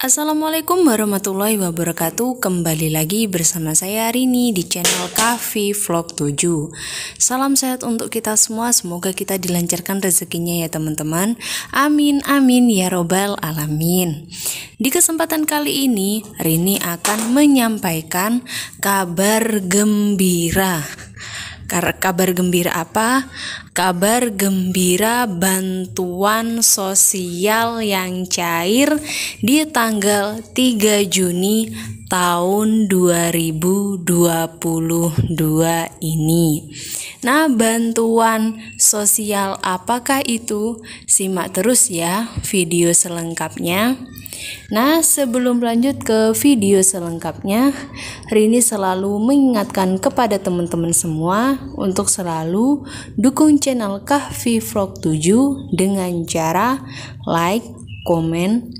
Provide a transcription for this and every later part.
Assalamualaikum warahmatullahi wabarakatuh Kembali lagi bersama saya Rini di channel Kavi Vlog 7 Salam sehat untuk kita semua Semoga kita dilancarkan rezekinya ya teman-teman Amin amin ya robbal alamin Di kesempatan kali ini Rini akan menyampaikan kabar gembira Kabar gembira apa? Kabar gembira bantuan sosial yang cair di tanggal 3 Juni tahun 2022 ini. Nah, bantuan sosial apakah itu? Simak terus ya video selengkapnya. Nah, sebelum lanjut ke video selengkapnya, Rini selalu mengingatkan kepada teman-teman semua untuk selalu dukung channel Kahfi Vlog 7 dengan cara like, komen,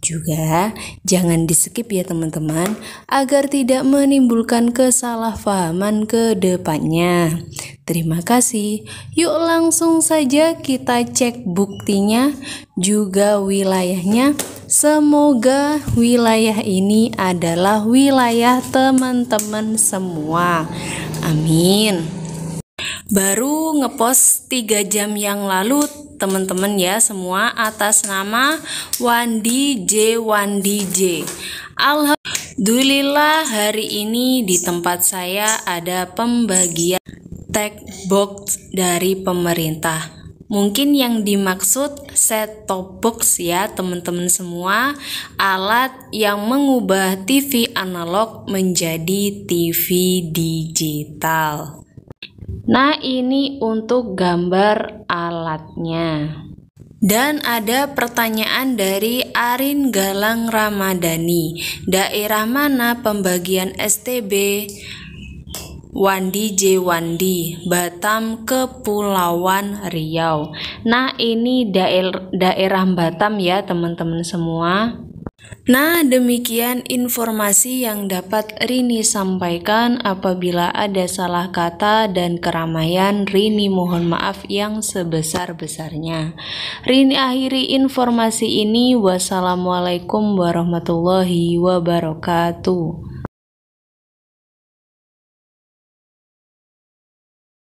Juga jangan di skip ya teman-teman agar tidak menimbulkan kesalahpahaman ke depannya. Terima kasih. Yuk langsung saja kita cek buktinya juga wilayahnya. Semoga wilayah ini adalah wilayah teman-teman semua. Amin. Baru ngepost 3 jam yang lalu teman-teman ya semua atas nama Wandi J Wandi J. Alhamdulillah hari ini di tempat saya ada pembagian tag box dari pemerintah. Mungkin yang dimaksud set top box ya teman-teman semua Alat yang mengubah TV analog menjadi TV digital Nah, ini untuk gambar alatnya. Dan ada pertanyaan dari Arin Galang Ramadhani, daerah mana pembagian STB Wandi J. Wandi, Batam, Kepulauan Riau. Nah, ini daer daerah Batam ya, teman-teman semua. Nah, demikian informasi yang dapat Rini sampaikan. Apabila ada salah kata dan keramaian, Rini mohon maaf yang sebesar-besarnya. Rini akhiri informasi ini. Wassalamualaikum warahmatullahi wabarakatuh.